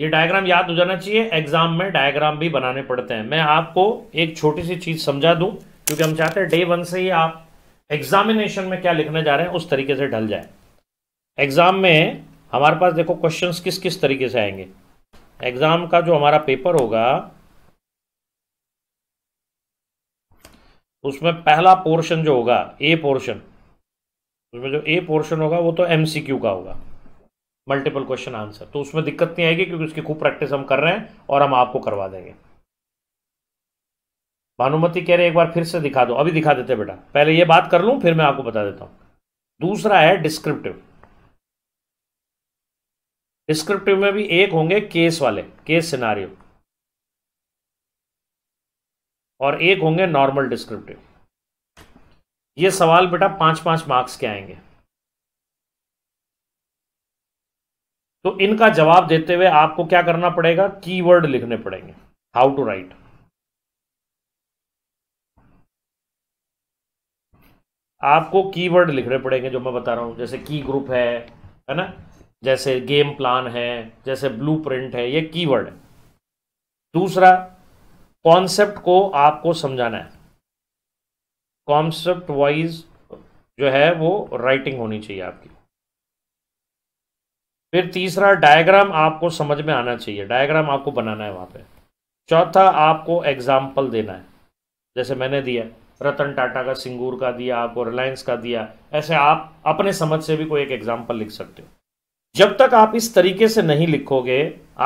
ये डायग्राम याद हो जाना चाहिए एग्जाम में डायग्राम भी बनाने पड़ते हैं मैं आपको एक छोटी सी चीज़ समझा दूं क्योंकि हम चाहते हैं डे वन से ही आप एग्जामिनेशन में क्या लिखने जा रहे हैं उस तरीके से ढल जाए एग्ज़ाम में हमारे पास देखो क्वेश्चंस किस किस तरीके से आएंगे एग्ज़ाम का जो हमारा पेपर होगा उसमें पहला पोर्शन जो होगा ए पोर्शन उसमें जो ए पोर्शन होगा वो तो एमसीक्यू का होगा मल्टीपल क्वेश्चन आंसर तो उसमें दिक्कत नहीं आएगी क्योंकि उसकी खूब प्रैक्टिस हम कर रहे हैं और हम आपको करवा देंगे भानुमति कह रहे एक बार फिर से दिखा दो अभी दिखा देते बेटा पहले ये बात कर लू फिर मैं आपको बता देता हूं दूसरा है डिस्क्रिप्टिव डिस्क्रिप्टिव में भी एक होंगे केस वाले केस सिनारियो और एक होंगे नॉर्मल डिस्क्रिप्टिव ये सवाल बेटा पांच पांच मार्क्स के आएंगे तो इनका जवाब देते हुए आपको क्या करना पड़ेगा कीवर्ड लिखने पड़ेंगे हाउ टू राइट आपको कीवर्ड लिखने पड़ेंगे जो मैं बता रहा हूं जैसे की ग्रुप है है ना जैसे गेम प्लान है जैसे ब्लू प्रिंट है ये कीवर्ड है दूसरा कॉन्सेप्ट को आपको समझाना है कॉन्सेप्ट वाइज जो है वो राइटिंग होनी चाहिए आपकी फिर तीसरा डायग्राम आपको समझ में आना चाहिए डायग्राम आपको बनाना है वहाँ पे चौथा आपको एग्जाम्पल देना है जैसे मैंने दिया रतन टाटा का सिंगूर का दिया आपको रिलायंस का दिया ऐसे आप अपने समझ से भी कोई एक एग्जाम्पल लिख सकते हो जब तक आप इस तरीके से नहीं लिखोगे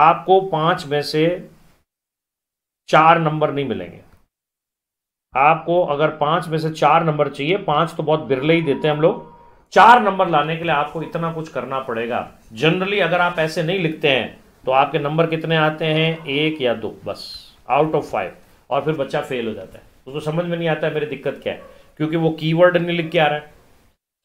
आपको पांच में से चार नंबर नहीं मिलेंगे आपको अगर पांच में से चार नंबर चाहिए पांच तो बहुत बिरले ही देते हैं हम लोग चार नंबर लाने के लिए आपको इतना कुछ करना पड़ेगा जनरली अगर आप ऐसे नहीं लिखते हैं तो आपके नंबर कितने आते हैं एक या दो बस आउट ऑफ फाइव और फिर बच्चा फेल हो जाता है उसको समझ में नहीं आता है मेरी दिक्कत क्या है क्योंकि वो कीवर्ड नहीं लिख के आ रहा है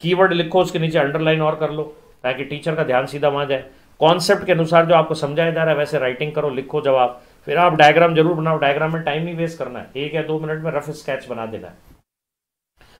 कीवर्ड लिखो उसके नीचे अंडरलाइन और कर लो ताकि टीचर का ध्यान सीधा वहां जाए कॉन्सेप्ट के अनुसार जो आपको समझाया जा रहा है वैसे राइटिंग करो लिखो जवाब फिर आप डायग्राम जरूर बनाओ डायग्राम में टाइम नहीं वेस्ट करना है एक या दो मिनट में रफ स्केच बना देना है